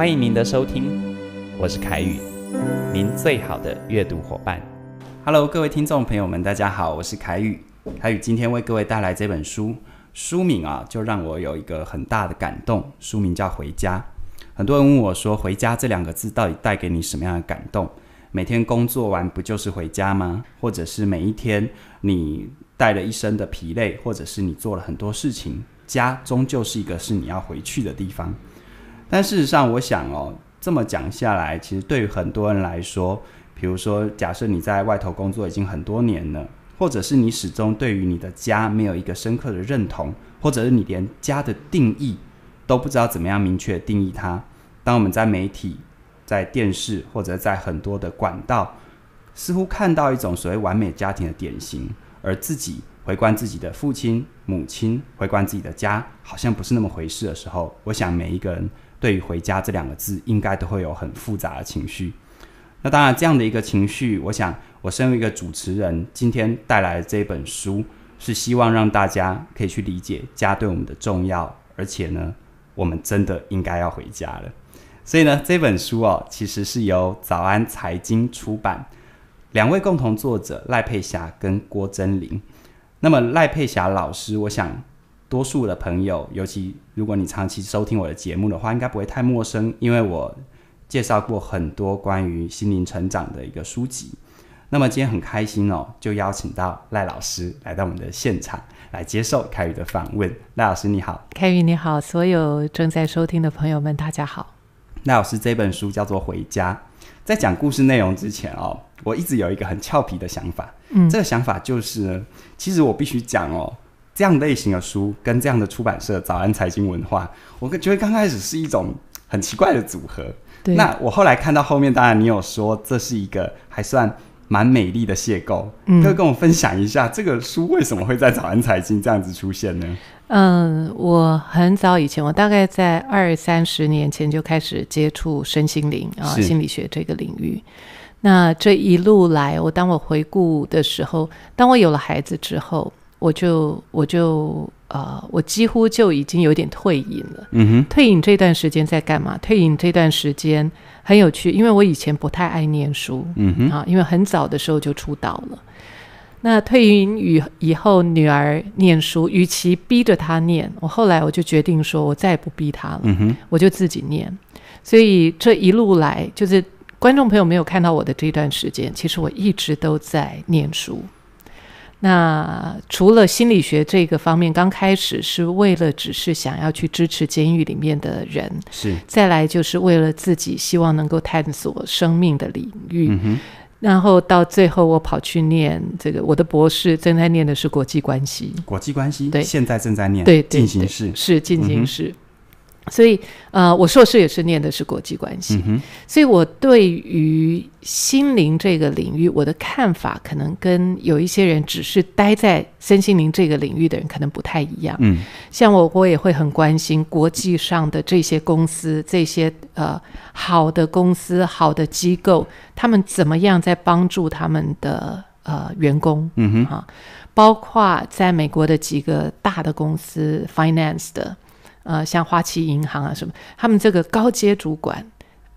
欢迎您的收听，我是凯宇，您最好的阅读伙伴。Hello，各位听众朋友们，大家好，我是凯宇。凯宇今天为各位带来这本书，书名啊，就让我有一个很大的感动。书名叫《回家》。很多人问我说：“回家”这两个字到底带给你什么样的感动？每天工作完不就是回家吗？或者是每一天你带了一身的疲累，或者是你做了很多事情，家终究是一个是你要回去的地方。但事实上，我想哦，这么讲下来，其实对于很多人来说，比如说，假设你在外头工作已经很多年了，或者是你始终对于你的家没有一个深刻的认同，或者是你连家的定义都不知道怎么样明确定义它。当我们在媒体、在电视或者在很多的管道，似乎看到一种所谓完美家庭的典型，而自己回观自己的父亲、母亲，回观自己的家，好像不是那么回事的时候，我想每一个人。对于“回家”这两个字，应该都会有很复杂的情绪。那当然，这样的一个情绪，我想，我身为一个主持人，今天带来的这本书，是希望让大家可以去理解家对我们的重要，而且呢，我们真的应该要回家了。所以呢，这本书哦，其实是由早安财经出版，两位共同作者赖佩霞跟郭真玲。那么，赖佩霞老师，我想。多数的朋友，尤其如果你长期收听我的节目的话，应该不会太陌生，因为我介绍过很多关于心灵成长的一个书籍。那么今天很开心哦，就邀请到赖老师来到我们的现场来接受凯宇的访问。赖老师你好，凯宇你好，所有正在收听的朋友们大家好。赖老师这本书叫做《回家》，在讲故事内容之前哦，我一直有一个很俏皮的想法，这个想法就是，其实我必须讲哦。这样类型的书跟这样的出版社“早安财经文化”，我觉得刚开始是一种很奇怪的组合。对，那我后来看到后面，当然你有说这是一个还算蛮美丽的逅，嗯，可以跟我分享一下这个书为什么会在“早安财经”这样子出现呢？嗯，我很早以前，我大概在二三十年前就开始接触身心灵啊心理学这个领域。那这一路来，我当我回顾的时候，当我有了孩子之后。我就我就呃，我几乎就已经有点退隐了。嗯哼。退隐这段时间在干嘛？退隐这段时间很有趣，因为我以前不太爱念书。嗯哼。啊，因为很早的时候就出道了。那退隐与以后女儿念书，与其逼着她念，我后来我就决定说，我再也不逼她了。嗯哼。我就自己念。所以这一路来，就是观众朋友没有看到我的这段时间，其实我一直都在念书。那除了心理学这个方面，刚开始是为了只是想要去支持监狱里面的人，是再来就是为了自己，希望能够探索生命的领域。然后到最后，我跑去念这个我的博士，正在念的是国际关系，国际关系对，现在正在念，对，进行式是进行式。所以，呃，我硕士也是念的是国际关系，所以我对于心灵这个领域，我的看法可能跟有一些人只是待在身心灵这个领域的人可能不太一样。嗯，像我，我也会很关心国际上的这些公司，这些呃好的公司、好的机构，他们怎么样在帮助他们的呃员工。嗯哼，哈，包括在美国的几个大的公司，finance 的。呃，像花旗银行啊什么，他们这个高阶主管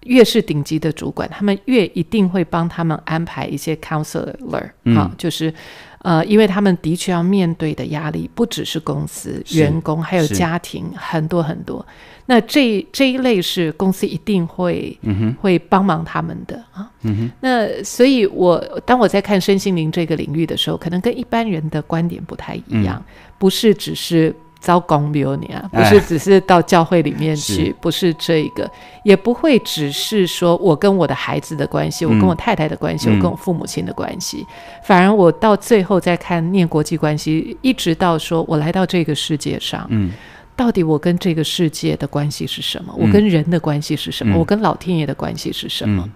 越是顶级的主管，他们越一定会帮他们安排一些 counselor 啊，就是呃，因为他们的确要面对的压力不只是公司员工，还有家庭，很多很多。那这这一类是公司一定会嗯哼会帮忙他们的啊，嗯哼。那所以，我当我在看身心灵这个领域的时候，可能跟一般人的观点不太一样，不是只是。招公牛你啊，不是只是到教会里面去，不是这一个，也不会只是说我跟我的孩子的关系，我跟我太太的关系，我跟我父母亲的关系，反而我到最后再看念国际关系，一直到说我来到这个世界上，嗯，到底我跟这个世界的关系是什么？我跟人的关系是什么？我跟老天爷的关系是什么？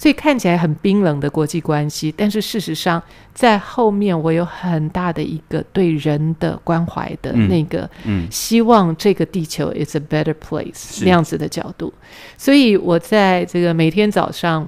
所以看起来很冰冷的国际关系，但是事实上，在后面我有很大的一个对人的关怀的那个，希望这个地球 is a better place 那样子的角度。所以，我在这个每天早上。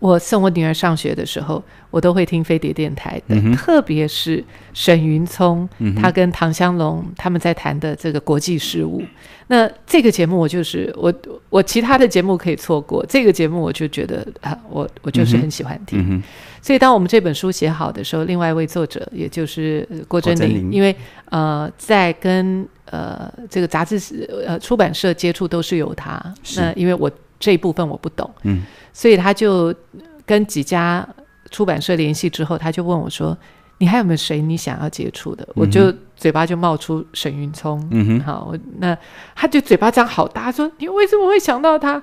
我送我女儿上学的时候，我都会听飞碟电台的，特别是沈云聪，他跟唐香龙他们在谈的这个国际事务。那这个节目我就是我我其他的节目可以错过，这个节目我就觉得啊，我我就是很喜欢听。所以当我们这本书写好的时候，另外一位作者也就是郭真玲，因为呃，在跟呃这个杂志社呃出版社接触都是由他，那因为我。这一部分我不懂，嗯，所以他就跟几家出版社联系之后，他就问我说：“你还有没有谁你想要接触的？”我就嘴巴就冒出沈云聪，嗯哼，好，那他就嘴巴张好大，说：“你为什么会想到他？”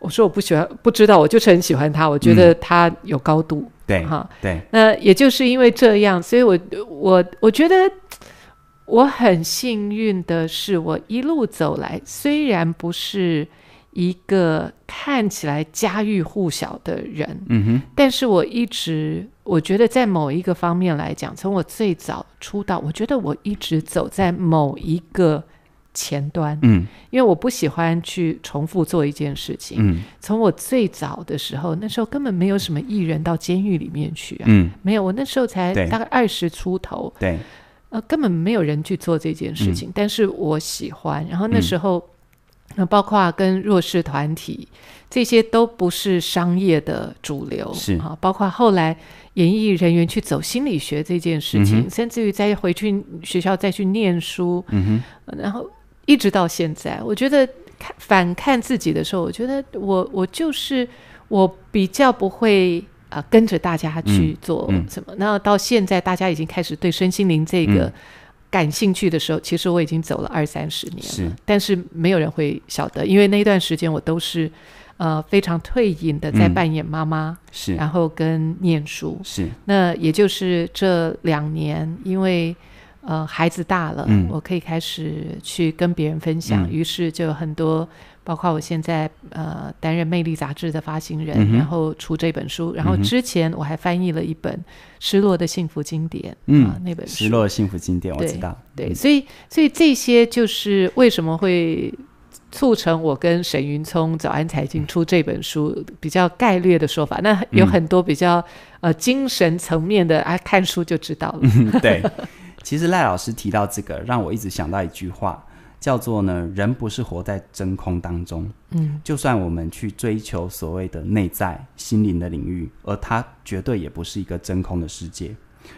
我说：“我不喜欢，不知道，我就是很喜欢他，我觉得他有高度，对，哈，对。那也就是因为这样，所以，我我我觉得我很幸运的是，我一路走来，虽然不是。”一个看起来家喻户晓的人，嗯哼，但是我一直我觉得，在某一个方面来讲，从我最早出道，我觉得我一直走在某一个前端，嗯，因为我不喜欢去重复做一件事情，嗯，从我最早的时候，那时候根本没有什么艺人到监狱里面去啊，嗯，没有，我那时候才大概二十出头，对，呃，根本没有人去做这件事情，但是我喜欢，然后那时候。那包括跟弱势团体，这些都不是商业的主流，是啊。包括后来演艺人员去走心理学这件事情，甚至于再回去学校再去念书，嗯哼。然后一直到现在，我觉得看反看自己的时候，我觉得我我就是我比较不会啊跟着大家去做什么。那到现在，大家已经开始对身心灵这个。感兴趣的时候，其实我已经走了二三十年了，但是没有人会晓得，因为那段时间我都是，呃，非常退隐的，在扮演妈妈，是，然后跟念书，是。那也就是这两年，因为。呃，孩子大了，我可以开始去跟别人分享。于是就有很多，包括我现在呃担任《魅力》杂志的发行人，然后出这本书。然后之前我还翻译了一本《失落的幸福经典》啊，那本《失落的幸福经典》，我知道。对，所以所以这些就是为什么会促成我跟沈云聪早安财经出这本书，比较概略的说法。那有很多比较呃精神层面的，啊，看书就知道了。嗯、对。其实赖老师提到这个，让我一直想到一句话，叫做呢：人不是活在真空当中。嗯，就算我们去追求所谓的内在心灵的领域，而它绝对也不是一个真空的世界。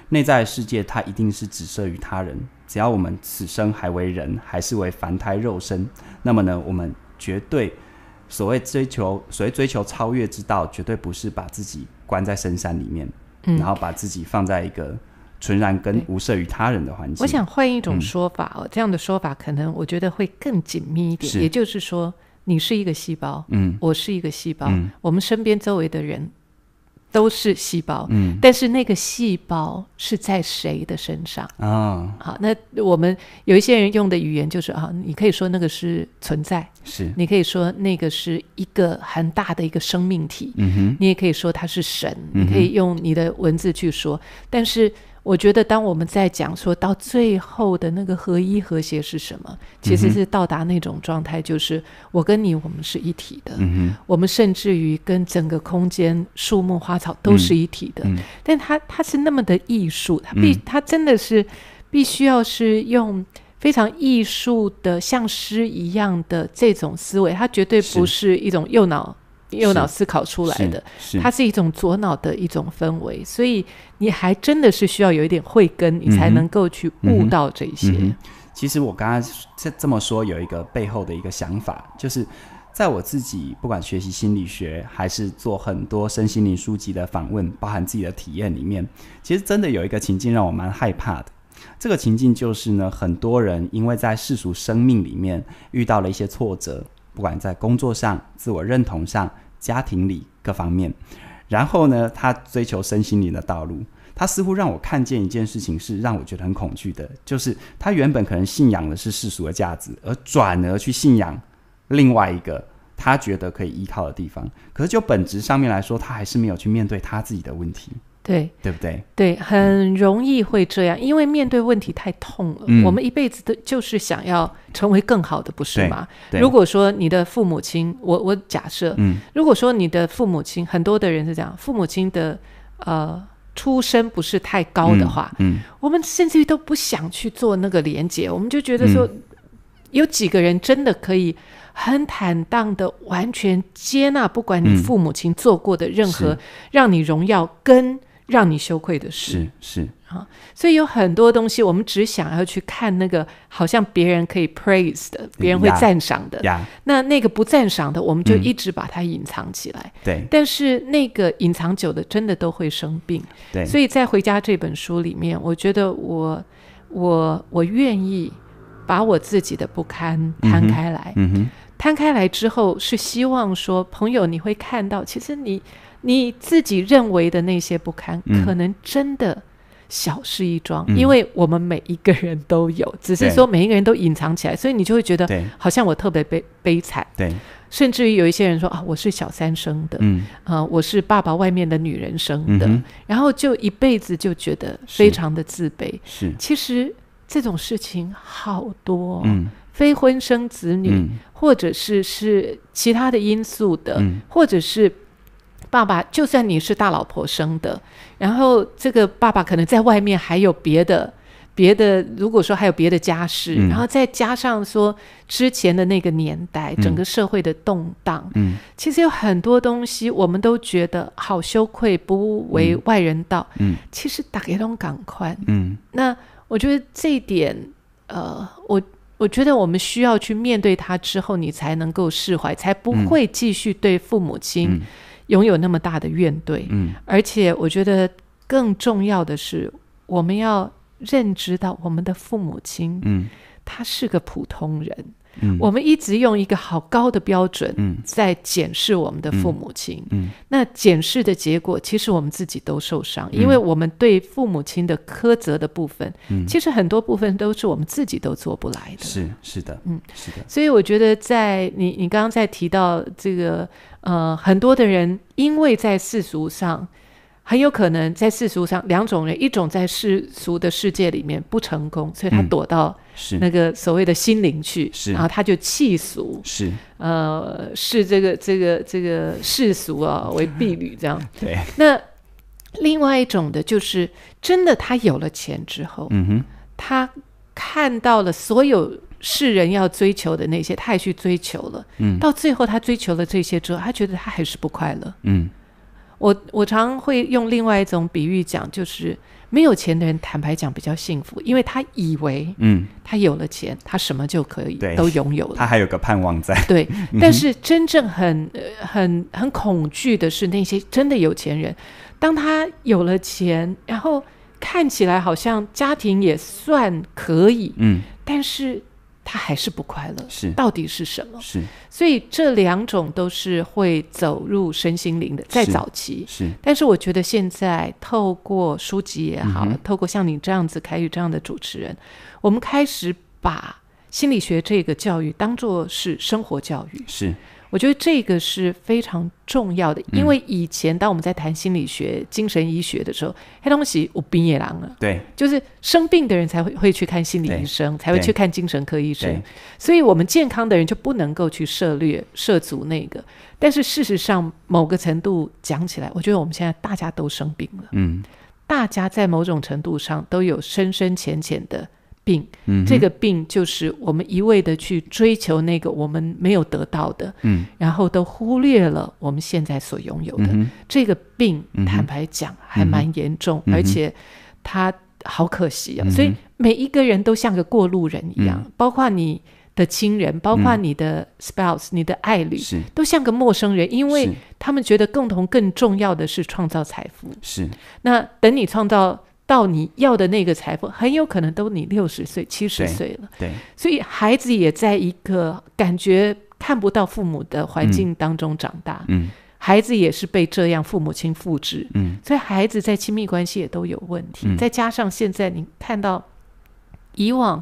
内在世界它一定是只设于他人。只要我们此生还为人，还是为凡胎肉身，那么呢，我们绝对所谓追求所谓追求超越之道，绝对不是把自己关在深山里面，然后把自己放在一个。纯然跟无涉于他人的环境。我想换一种说法，哦，这样的说法可能我觉得会更紧密一点。也就是说，你是一个细胞，嗯，我是一个细胞，我们身边周围的人都是细胞，嗯，但是那个细胞是在谁的身上啊？好，那我们有一些人用的语言就是啊，你可以说那个是存在，是你可以说那个是一个很大的一个生命体，嗯哼，你也可以说它是神，你可以用你的文字去说，但是。我觉得，当我们在讲说到最后的那个合一和谐是什么，其实是到达那种状态，就是我跟你，我们是一体的。嗯我们甚至于跟整个空间、树木、花草都是一体的。但它它是那么的艺术，它必它真的是必须要是用非常艺术的，像诗一样的这种思维，它绝对不是一种右脑。右脑思考出来的，它是一种左脑的一种氛围，所以你还真的是需要有一点慧根，你才能够去悟到这些。其实我刚刚这这么说，有一个背后的一个想法，就是在我自己不管学习心理学，还是做很多身心灵书籍的访问，包含自己的体验里面，其实真的有一个情境让我蛮害怕的。这个情境就是呢，很多人因为在世俗生命里面遇到了一些挫折。不管在工作上、自我认同上、家庭里各方面，然后呢，他追求身心灵的道路，他似乎让我看见一件事情，是让我觉得很恐惧的，就是他原本可能信仰的是世俗的价值，而转而去信仰另外一个他觉得可以依靠的地方。可是就本质上面来说，他还是没有去面对他自己的问题。对对不对？对，很容易会这样，因为面对问题太痛了。我们一辈子都就是想要成为更好的，不是吗？如果说你的父母亲，我我假设，嗯，如果说你的父母亲很多的人是这样，父母亲的呃出身不是太高的话，嗯，我们甚至于都不想去做那个连接，我们就觉得说，有几个人真的可以很坦荡的完全接纳，不管你父母亲做过的任何让你荣耀跟。让你羞愧的事是是啊，所以有很多东西，我们只想要去看那个好像别人可以 praise 的，别人会赞赏的。那那个不赞赏的，我们就一直把它隐藏起来。对，但是那个隐藏久的，真的都会生病。对，所以在《回家》这本书里面，我觉得我我我愿意把我自己的不堪摊开来。嗯哼，摊开来之后，是希望说朋友你会看到，其实你。你自己认为的那些不堪，可能真的小事一桩，因为我们每一个人都有，只是说每一个人都隐藏起来，所以你就会觉得好像我特别悲悲惨。对，甚至于有一些人说啊，我是小三生的，嗯啊，我是爸爸外面的女人生的，然后就一辈子就觉得非常的自卑。是，其实这种事情好多，非婚生子女，或者是是其他的因素的，或者是。爸爸，就算你是大老婆生的，然后这个爸爸可能在外面还有别的、别的，如果说还有别的家事，然后再加上说之前的那个年代，整个社会的动荡，嗯，其实有很多东西我们都觉得好羞愧，不为外人道。嗯，其实打开通种感嗯，那我觉得这一点，呃，我我觉得我们需要去面对他之后，你才能够释怀，才不会继续对父母亲。拥有那么大的怨怼。嗯，而且我觉得更重要的是，我们要认知到我们的父母亲，嗯。他是个普通人，我们一直用一个好高的标准，在检视我们的父母亲。那检视的结果，其实我们自己都受伤，因为我们对父母亲的苛责的部分，其实很多部分都是我们自己都做不来的。是是的，嗯，是的。所以我觉得，在你你刚刚在提到这个呃，很多的人因为在世俗上。很有可能在世俗上，两种人，一种在世俗的世界里面不成功，所以他躲到那个所谓的心灵去，然后他就弃俗，是呃视这个这个这个世俗啊为婢女这样。对。那另外一种的就是，真的他有了钱之后，嗯哼，他看到了所有世人要追求的那些，他也去追求了，嗯，到最后他追求了这些之后，他觉得他还是不快乐，嗯。我我常会用另外一种比喻讲，就是没有钱的人坦白讲比较幸福，因为他以为，嗯，他有了钱，他什么就可以都拥有了，他还有个盼望在。对，但是真正很很很恐惧的是那些真的有钱人，当他有了钱，然后看起来好像家庭也算可以，嗯，但是。他还是不快乐，是到底是什么？是，所以这两种都是会走入身心灵的，在早期是。但是我觉得现在透过书籍也好，透过像你这样子、凯宇这样的主持人，我们开始把心理学这个教育当做是生活教育是。我觉得这个是非常重要的，因为以前当我们在谈心理学、精神医学的时候，黑东西我也狼了，对，就是生病的人才会会去看心理医生，才会去看精神科医生，所以我们健康的人就不能够去涉略涉足那个。但是事实上，某个程度讲起来，我觉得我们现在大家都生病了，嗯，大家在某种程度上都有深深浅浅的。病，嗯，这个病就是我们一味的去追求那个我们没有得到的，嗯，然后都忽略了我们现在所拥有的。这个病，坦白讲，还蛮严重，而且他好可惜啊。所以每一个人都像个过路人一样，包括你的亲人，包括你的 spouse，你的爱侣，都像个陌生人，因为他们觉得共同更重要的是创造财富。是，那等你创造。到你要的那个财富，很有可能都你六十岁、七十岁了。对，所以孩子也在一个感觉看不到父母的环境当中长大。嗯，孩子也是被这样父母亲复制。嗯，所以孩子在亲密关系也都有问题。再加上现在你看到以往。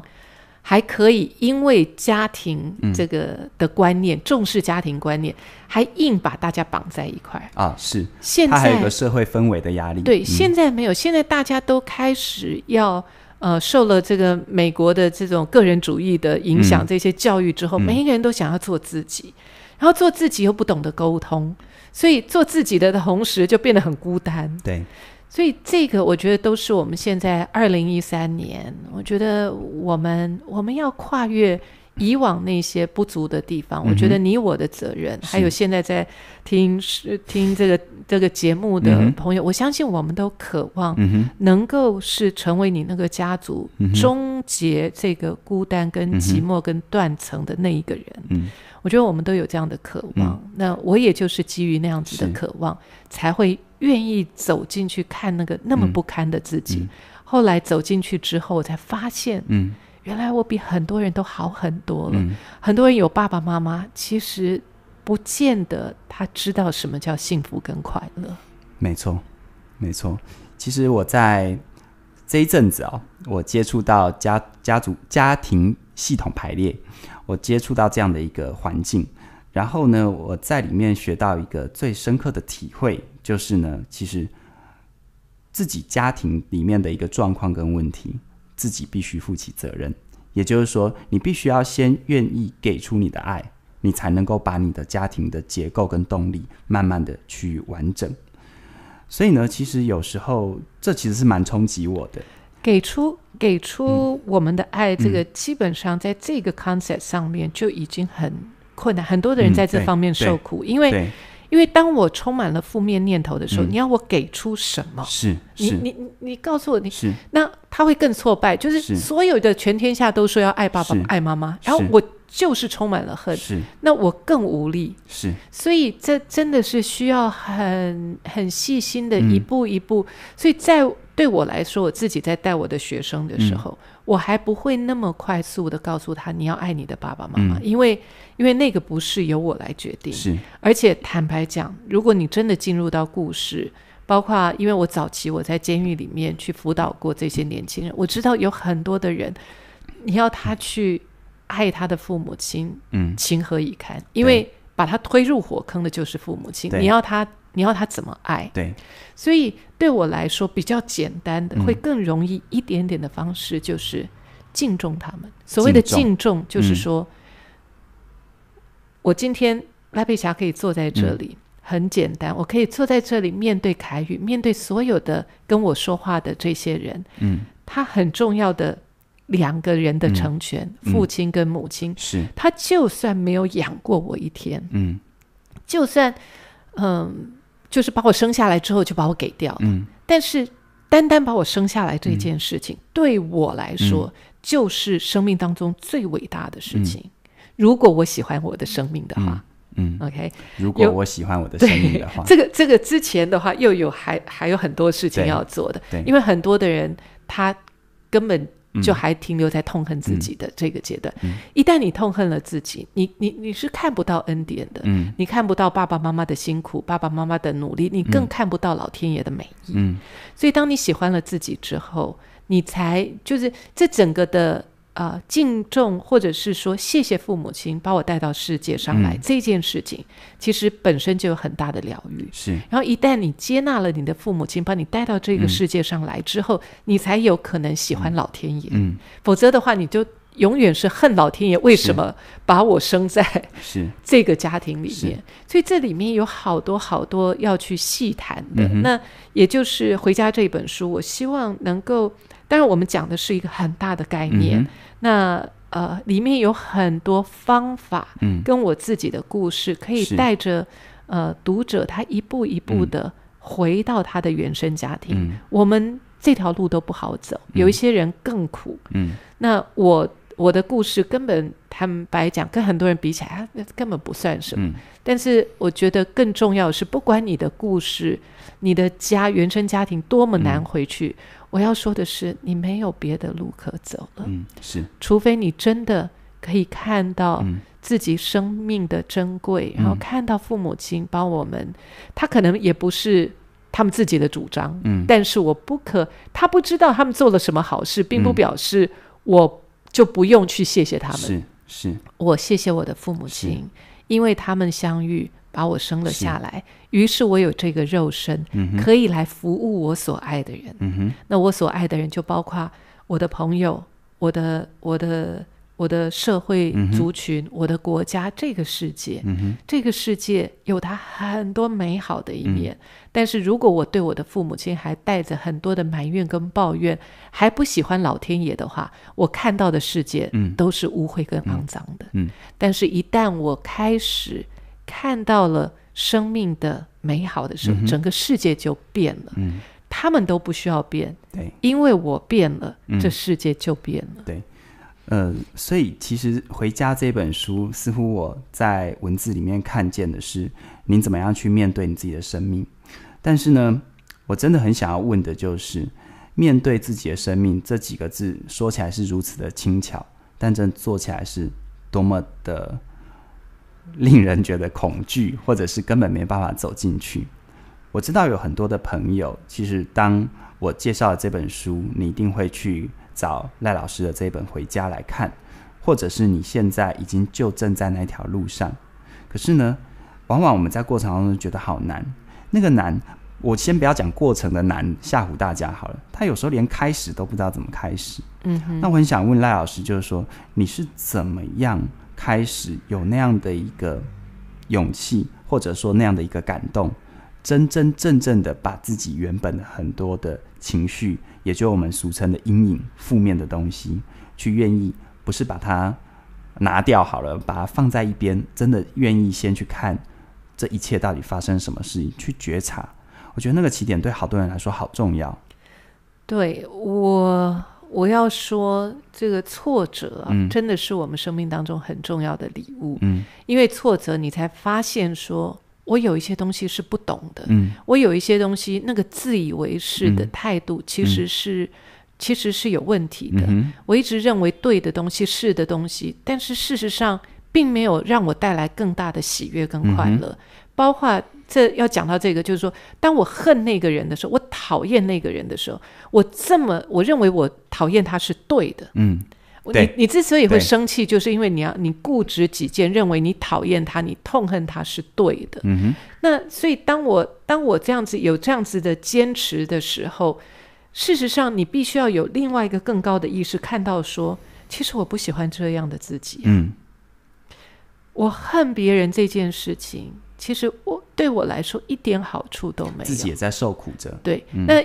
还可以因为家庭这个的观念重视家庭观念，还硬把大家绑在一块啊。是，现在还有个社会氛围的压力。对，现在没有，现在大家都开始要呃受了这个美国的这种个人主义的影响，这些教育之后，每一个人都想要做自己，然后做自己又不懂得沟通，所以做自己的同时就变得很孤单。对。所以这个，我觉得都是我们现在二零一三年，我觉得我们我们要跨越以往那些不足的地方。我觉得你我的责任，还有现在在听是听这个这个节目的朋友，我相信我们都渴望能够是成为你那个家族终结这个孤单、跟寂寞、跟断层的那一个人。我觉得我们都有这样的渴望，那我也就是基于那样子的渴望，才会愿意走进去看那个那么不堪的自己。后来走进去之后，我才发现，嗯，原来我比很多人都好很多了。很多人有爸爸妈妈，其实不见得他知道什么叫幸福跟快乐。没错，没错。其实我在这一阵子哦，我接触到家家族家庭系统排列。我接触到这样的一个环境，然后呢，我在里面学到一个最深刻的体会，就是呢，其实自己家庭里面的一个状况跟问题，自己必须负起责任。也就是说，你必须要先愿意给出你的爱，你才能够把你的家庭的结构跟动力慢慢的去完整。所以呢，其实有时候这其实是蛮冲击我的。给出给出我们的爱，这个基本上在这个 concept 上面就已经很困难，很多的人在这方面受苦，因为因为当我充满了负面念头的时候，你要我给出什么？是，是，你你你告诉我，你是那他会更挫败，就是所有的全天下都说要爱爸爸、爱妈妈，然后我就是充满了恨，是，那我更无力，是，所以这真的是需要很很细心的一步一步，所以在。对我来说，我自己在带我的学生的时候，我还不会那么快速的告诉他你要爱你的爸爸妈妈，因为因为那个不是由我来决定。是，而且坦白讲，如果你真的进入到故事，包括因为我早期我在监狱里面去辅导过这些年轻人，我知道有很多的人，你要他去爱他的父母亲，嗯，情何以堪？因为把他推入火坑的就是父母亲，你要他，你要他怎么爱？对，所以。对我来说比较简单的，会更容易一点点的方式，就是敬重他们。所谓的敬重，就是说，我今天拉贝霞可以坐在这里，很简单，我可以坐在这里面对凯宇，面对所有的跟我说话的这些人。嗯，他很重要的两个人的成全，父亲跟母亲。是，他就算没有养过我一天，嗯，就算嗯。就是把我生下来之后就把我给掉了，但是单单把我生下来这件事情对我来说，就是生命当中最伟大的事情。如果我喜欢我的生命的话，嗯，OK。如果我喜欢我的生命的话，这个这个之前的话，又有还还有很多事情要做的，因为很多的人他根本。就还停留在痛恨自己的这个阶段。一旦你痛恨了自己，你你你是看不到恩典的，你看不到爸爸妈妈的辛苦，爸爸妈妈的努力，你更看不到老天爷的美意。所以，当你喜欢了自己之后，你才就是这整个的。啊，敬重或者是说谢谢父母亲把我带到世界上来这件事情，其实本身就有很大的疗愈。是，然后一旦你接纳了你的父母亲把你带到这个世界上来之后，你才有可能喜欢老天爷。嗯，否则的话，你就永远是恨老天爷为什么把我生在是这个家庭里面。所以这里面有好多好多要去细谈的。那也就是《回家》这本书，我希望能够，当然我们讲的是一个很大的概念。那呃，里面有很多方法，嗯，跟我自己的故事可以带着呃读者，他一步一步的回到他的原生家庭。我们这条路都不好走，有一些人更苦，嗯。那我。我的故事根本坦白讲，跟很多人比起来，那根本不算什么。但是我觉得更重要的是，不管你的故事、你的家、原生家庭多么难回去，我要说的是，你没有别的路可走了。嗯，是，除非你真的可以看到自己生命的珍贵，然后看到父母亲帮我们，他可能也不是他们自己的主张。嗯，但是我不可，他不知道他们做了什么好事，并不表示我。就不用去谢谢他们。是是，我谢谢我的父母亲，因为他们相遇把我生了下来，于是我有这个肉身，可以来服务我所爱的人。嗯哼，那我所爱的人就包括我的朋友，我的我的。我的社会族群，我的国家，这个世界，这个世界有它很多美好的一面。但是如果我对我的父母亲还带着很多的埋怨跟抱怨，还不喜欢老天爷的话，我看到的世界都是污秽跟肮脏的。嗯，但是，一旦我开始看到了生命的美好的时候，整个世界就变了。嗯，他们都不需要变，对，因为我变了，这世界就变了。对。呃，所以其实《回家》这本书，似乎我在文字里面看见的是您怎么样去面对你自己的生命。但是呢，我真的很想要问的就是，面对自己的生命这几个字，说起来是如此的轻巧，但真做起来是多么的令人觉得恐惧，或者是根本没办法走进去。我知道有很多的朋友，其实当我介绍了这本书，你一定会去。找赖老师的这本回家来看，或者是你现在已经就正在那条路上，可是呢，往往我们在过程当中觉得好难，那个难，我先不要讲过程的难吓唬大家好了，他有时候连开始都不知道怎么开始。嗯，那我很想问赖老师，就是说你是怎么样开始有那样的一个勇气，或者说那样的一个感动，真真正正的把自己原本很多的情绪。也就我们俗称的阴影、负面的东西，去愿意不是把它拿掉好了，把它放在一边，真的愿意先去看这一切到底发生什么事情，去觉察。我觉得那个起点对好多人来说好重要。对我，我要说这个挫折啊，真的是我们生命当中很重要的礼物。嗯，因为挫折，你才发现说。我有一些东西是不懂的，我有一些东西那个自以为是的态度其实是其实是有问题的。我一直认为对的东西是的东西，但是事实上并没有让我带来更大的喜悦跟快乐。包括这要讲到这个，就是说，当我恨那个人的时候，我讨厌那个人的时候，我这么我认为我讨厌他是对的，嗯。你你之所以会生气，就是因为你要你固执己见，认为你讨厌他，你痛恨他是对的。嗯哼。那所以，当我当我这样子有这样子的坚持的时候，事实上，你必须要有另外一个更高的意识，看到说，其实我不喜欢这样的自己。嗯。我恨别人这件事情，其实我对我来说一点好处都没有，自己也在受苦着。对，那。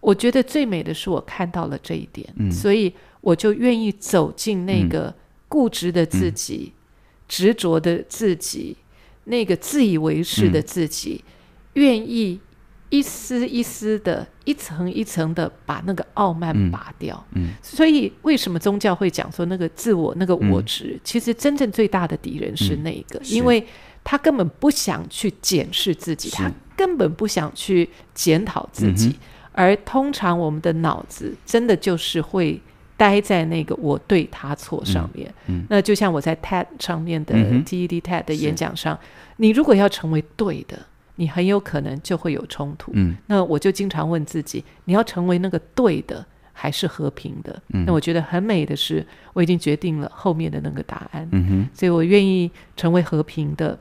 我觉得最美的是我看到了这一点，所以我就愿意走进那个固执的自己、执着的自己、那个自以为是的自己，愿意一丝一丝的、一层一层的把那个傲慢拔掉。嗯，所以为什么宗教会讲说那个自我、那个我执，其实真正最大的敌人是那个，因为他根本不想去检视自己，他根本不想去检讨自己。而通常我们的脑子真的就是会待在那个我对他错上面。嗯，那就像我在 TED 上面的 TED TED 的演讲上，你如果要成为对的，你很有可能就会有冲突。嗯，那我就经常问自己，你要成为那个对的还是和平的？那我觉得很美的是，我已经决定了后面的那个答案。嗯哼，所以我愿意成为和平的。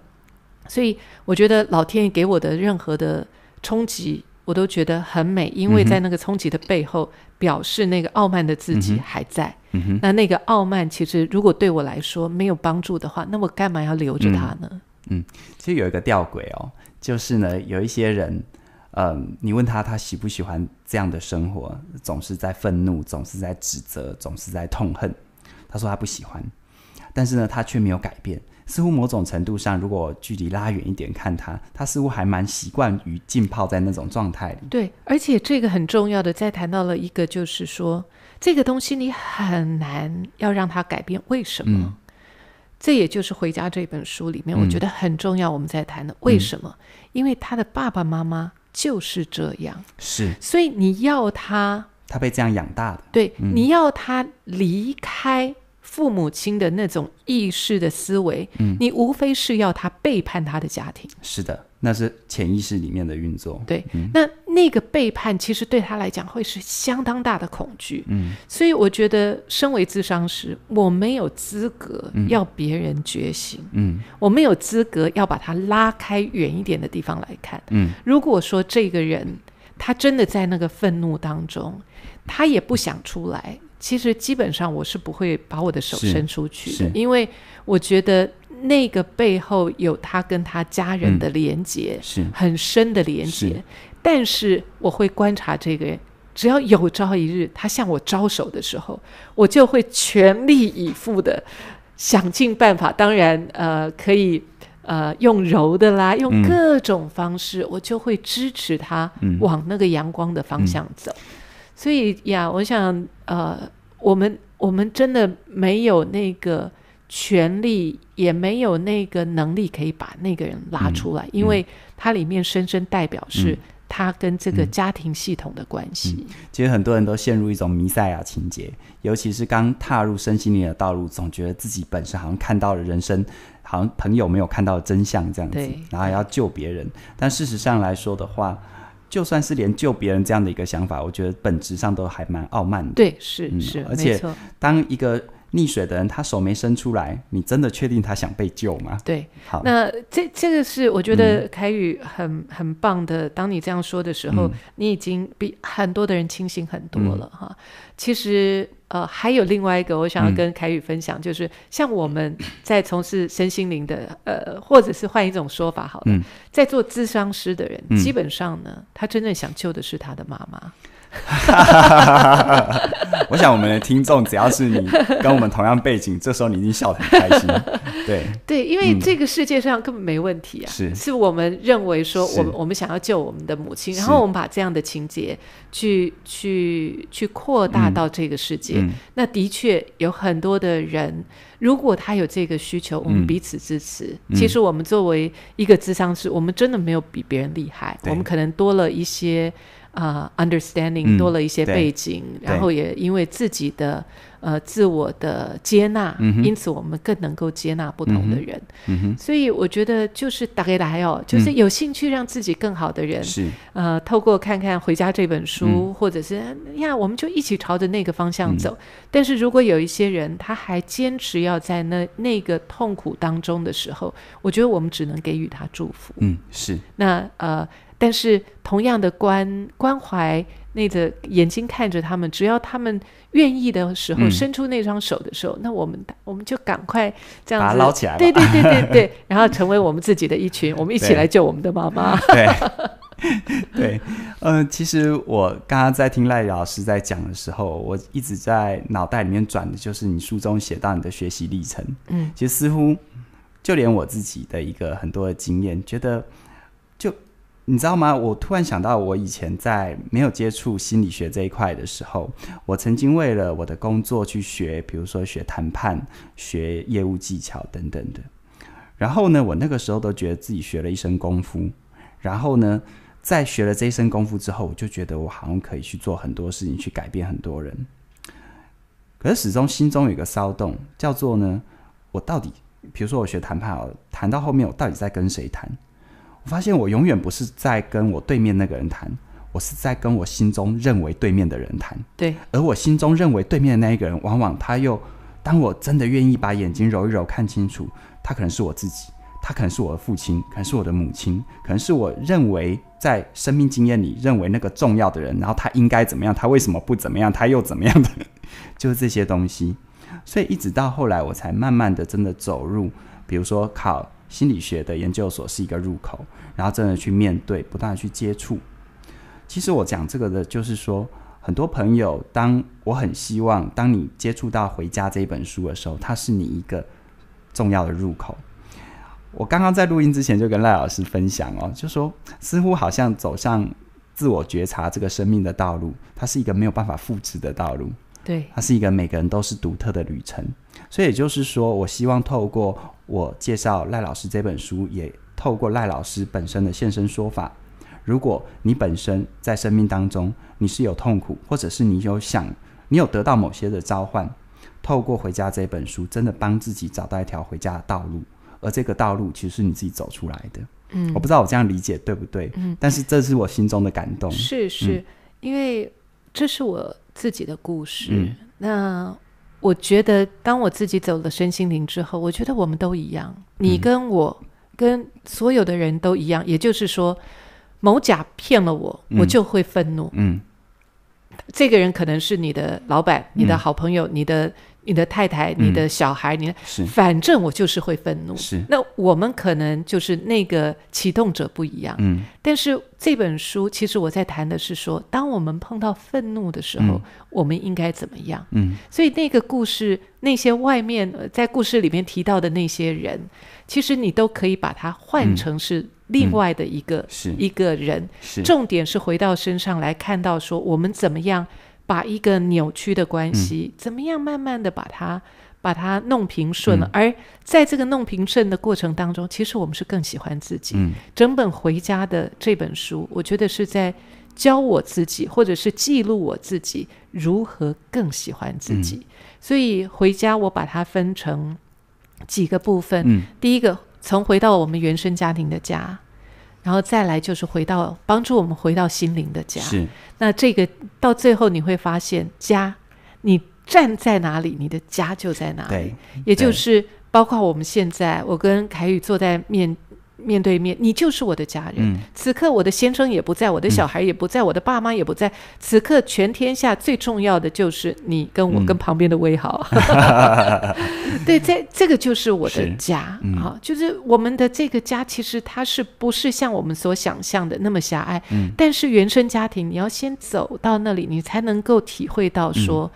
所以我觉得老天爷给我的任何的冲击。我都觉得很美，因为在那个冲击的背后，表示那个傲慢的自己还在。那那个傲慢，其实如果对我来说没有帮助的话，那我干嘛要留着它呢？嗯，其实有一个吊诡哦，就是呢，有一些人，嗯，你问他他喜不喜欢这样的生活，总是在愤怒，总是在指责，总是在痛恨，他说他不喜欢，但是呢，他却没有改变。似乎某种程度上，如果距离拉远一点看他，他似乎还蛮习惯于浸泡在那种状态里。对，而且这个很重要的，再谈到了一个，就是说这个东西你很难要让他改变，为什么？嗯。这也就是《回家》这本书里面，我觉得很重要，我们在谈的为什么？因为他的爸爸妈妈就是这样。是。所以你要他，他被这样养大的。对，你要他离开。父母亲的那种意识的思维，嗯，你无非是要他背叛他的家庭，是的，那是潜意识里面的运作。对，那那个背叛其实对他来讲会是相当大的恐惧，嗯，所以我觉得身为自伤师，我没有资格要别人觉醒，嗯，我没有资格要把他拉开远一点的地方来看，嗯，如果说这个人他真的在那个愤怒当中，他也不想出来。其实基本上我是不会把我的手伸出去的，因为我觉得那个背后有他跟他家人的连接，是很深的连接。但是我会观察这个人，只要有朝一日他向我招手的时候，我就会全力以赴的想尽办法。当然，呃，可以呃用柔的啦，用各种方式，我就会支持他往那个阳光的方向走。所以呀，我想。呃，我们我们真的没有那个权利，也没有那个能力可以把那个人拉出来，因为它里面深深代表是他跟这个家庭系统的关系。其实很多人都陷入一种弥赛亚情节，尤其是刚踏入身心灵的道路，总觉得自己本身好像看到了人生，好像朋友没有看到真相这样子，然后要救别人。但事实上来说的话。就算是连救别人这样的一个想法，我觉得本质上都还蛮傲慢的。对，是是，而且当一个。溺水的人，他手没伸出来，你真的确定他想被救吗？对，好，那这这个是我觉得凯宇很很棒的。当你这样说的时候，你已经比很多的人清醒很多了哈。其实，呃，还有另外一个，我想要跟凯宇分享，就是像我们在从事身心灵的，呃，或者是换一种说法，好了，在做咨商师的人，基本上呢，他真正想救的是他的妈妈。我想我们的听众，只要是你跟我们同样背景，这时候你一定笑得很开心。对对，因为这个世界上根本没问题啊，是是我们认为说，我们我们想要救我们的母亲，然后我们把这样的情节去去去扩大到这个世界。那的确有很多的人，如果他有这个需求，我们彼此支持。其实我们作为一个智商，是我们真的没有比别人厉害，我们可能多了一些。啊，understanding 多了一些背景，然后也因为自己的呃自我的接纳，因此我们更能够接纳不同的人。所以我觉得就是大概来哦，就是有兴趣让自己更好的人，是呃透过看看《回家》这本书，或者是呀，我们就一起朝着那个方向走。但是如果有一些人他还坚持要在那那个痛苦当中的时候，我觉得我们只能给予他祝福。嗯，是那呃。但是同样的关关怀，那个眼睛看着他们，只要他们愿意的时候，伸出那双手的时候，那我们，我们就赶快这样子捞起来，对对对对对，然后成为我们自己的一群，我们一起来救我们的妈妈。对 对，呃，其实我刚刚在听赖老师在讲的时候，我一直在脑袋里面转的，就是你书中写到你的学习历程，嗯，其实似乎就连我自己的一个很多的经验，觉得。你知道吗？我突然想到，我以前在没有接触心理学这一块的时候，我曾经为了我的工作去学，比如说学谈判、学业务技巧等等的。然后呢，我那个时候都觉得自己学了一身功夫。然后呢，在学了这一身功夫之后，我就觉得我好像可以去做很多事情，去改变很多人。可是始终心中有一个骚动，叫做呢，我到底，比如说我学谈判哦，谈到后面，我到底在跟谁谈？我发现我永远不是在跟我对面那个人谈，我是在跟我心中认为对面的人谈。对，而我心中认为对面的那一个人，往往他又，当我真的愿意把眼睛揉一揉看清楚，他可能是我自己，他可能是我的父亲，可能是我的母亲，可能是我认为在生命经验里认为那个重要的人，然后他应该怎么样，他为什么不怎么样，他又怎么样的，就是这些东西。所以一直到后来，我才慢慢的真的走入，比如说考。心理学的研究所是一个入口，然后真的去面对，不断的去接触。其实我讲这个的，就是说，很多朋友，当我很希望，当你接触到《回家》这本书的时候，它是你一个重要的入口。我刚刚在录音之前就跟赖老师分享哦，就说似乎好像走上自我觉察这个生命的道路，它是一个没有办法复制的道路，对，它是一个每个人都是独特的旅程。所以也就是说，我希望透过。我介绍赖老师这本书，也透过赖老师本身的现身说法，如果你本身在生命当中你是有痛苦，或者是你有想你有得到某些的召唤，透过《回家》这本书，真的帮自己找到一条回家的道路，而这个道路其实是你自己走出来的。嗯，我不知道我这样理解对不对。嗯，但是这是我心中的感动。是是，因为这是我自己的故事。嗯，那。我觉得，当我自己走了身心灵之后，我觉得我们都一样，你跟我跟所有的人都一样。也就是说，某甲骗了我，我就会愤怒。嗯，这个人可能是你的老板、你的好朋友、你的。你的太太，你的小孩，你反正我就是会愤怒。是，那我们可能就是那个启动者不一样。嗯，但是这本书其实我在谈的是说，当我们碰到愤怒的时候，我们应该怎么样？嗯，所以那个故事，那些外面在故事里面提到的那些人，其实你都可以把它换成是另外的一个一个人。是，重点是回到身上来看到说，我们怎么样？把一个扭曲的关系，怎么样慢慢的把它把它弄平顺了。而在这个弄平顺的过程当中，其实我们是更喜欢自己。嗯，整本《回家》的这本书，我觉得是在教我自己，或者是记录我自己如何更喜欢自己。所以《回家》，我把它分成几个部分。嗯，第一个从回到我们原生家庭的家。然后再来就是回到帮助我们回到心灵的家。是，那这个到最后你会发现，家，你站在哪里，你的家就在哪里。也就是包括我们现在，我跟凯宇坐在面。面对面，你就是我的家人。此刻我的先生也不在，我的小孩也不在，我的爸妈也不在。此刻全天下最重要的就是你跟我跟旁边的威豪。对，在这个就是我的家啊，就是我们的这个家，其实它是不是像我们所想象的那么狭隘？嗯，但是原生家庭，你要先走到那里，你才能够体会到说，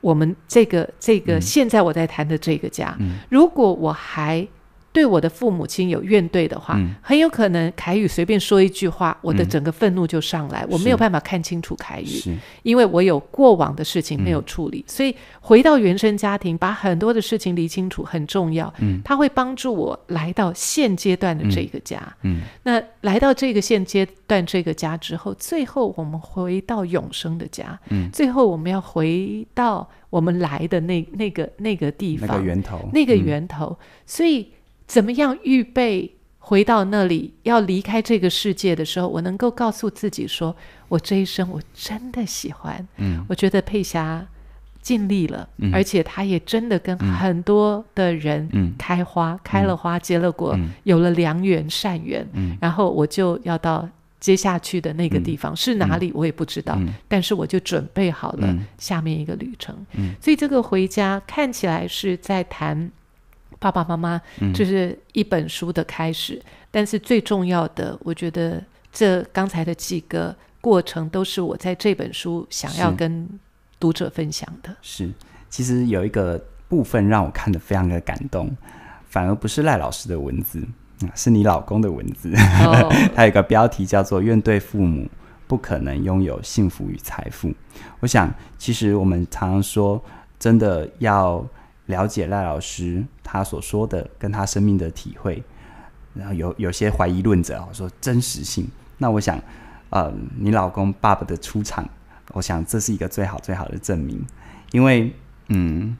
我们这个这个现在我在谈的这个家，如果我还。对我的父母亲有怨怼的话，很有可能凯宇随便说一句话，我的整个愤怒就上来，我没有办法看清楚凯宇，因为我有过往的事情没有处理，所以回到原生家庭，把很多的事情理清楚很重要。嗯，他会帮助我来到现阶段的这个家。嗯，那来到这个现阶段这个家之后，最后我们回到永生的家。嗯，最后我们要回到我们来的那那个那个地方，源头，那个源头。所以。怎么样预备回到那里？要离开这个世界的时候，我能够告诉自己说：我这一生我真的喜欢。嗯，我觉得佩霞尽力了，而且她也真的跟很多的人嗯开花开了花结了果，有了良缘善缘。嗯，然后我就要到接下去的那个地方是哪里我也不知道，但是我就准备好了下面一个旅程。嗯，所以这个回家看起来是在谈。爸爸妈妈就是一本书的开始，但是最重要的，我觉得这刚才的几个过程都是我在这本书想要跟读者分享的。是，其实有一个部分让我看得非常的感动，反而不是赖老师的文字，是你老公的文字。他有一个标题叫做《怨对父母不可能拥有幸福与财富》。我想，其实我们常常说，真的要。了解赖老师他所说的跟他生命的体会，然后有有些怀疑论者说真实性，那我想，呃，你老公爸爸的出场，我想这是一个最好最好的证明，因为，嗯，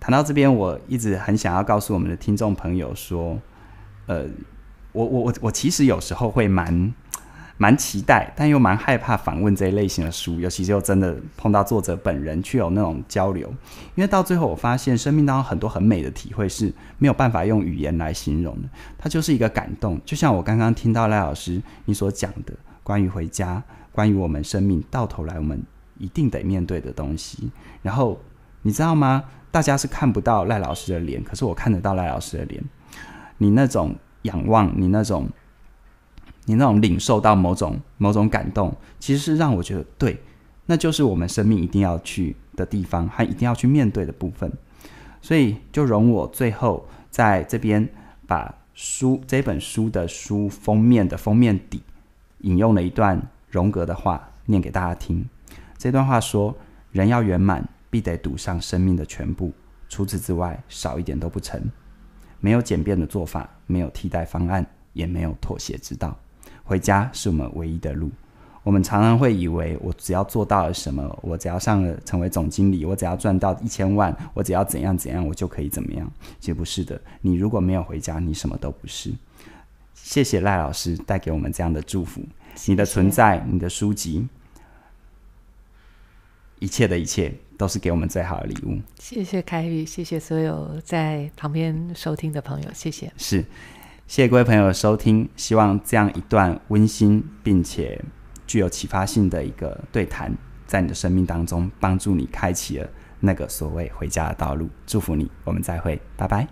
谈到这边，我一直很想要告诉我们的听众朋友说，呃，我我我我其实有时候会蛮。蛮期待，但又蛮害怕访问这一类型的书，尤其是又真的碰到作者本人去有那种交流。因为到最后，我发现生命当中很多很美的体会是没有办法用语言来形容的，它就是一个感动。就像我刚刚听到赖老师你所讲的，关于回家，关于我们生命到头来我们一定得面对的东西。然后你知道吗？大家是看不到赖老师的脸，可是我看得到赖老师的脸，你那种仰望，你那种。你那种领受到某种某种感动，其实是让我觉得对，那就是我们生命一定要去的地方，还一定要去面对的部分。所以，就容我最后在这边把书这本书的书封面的封面底引用了一段荣格的话，念给大家听。这段话说：“人要圆满，必得赌上生命的全部，除此之外，少一点都不成。没有简便的做法，没有替代方案，也没有妥协之道。”回家是我们唯一的路。我们常常会以为，我只要做到了什么，我只要上了成为总经理，我只要赚到一千万，我只要怎样怎样，我就可以怎么样。其实不是的。你如果没有回家，你什么都不是。谢谢赖老师带给我们这样的祝福。你的存在，你的书籍，一切的一切，都是给我们最好的礼物。谢谢凯宇，谢谢所有在旁边收听的朋友，谢谢。是。谢谢各位朋友的收听，希望这样一段温馨并且具有启发性的一个对谈，在你的生命当中帮助你开启了那个所谓回家的道路。祝福你，我们再会，拜拜。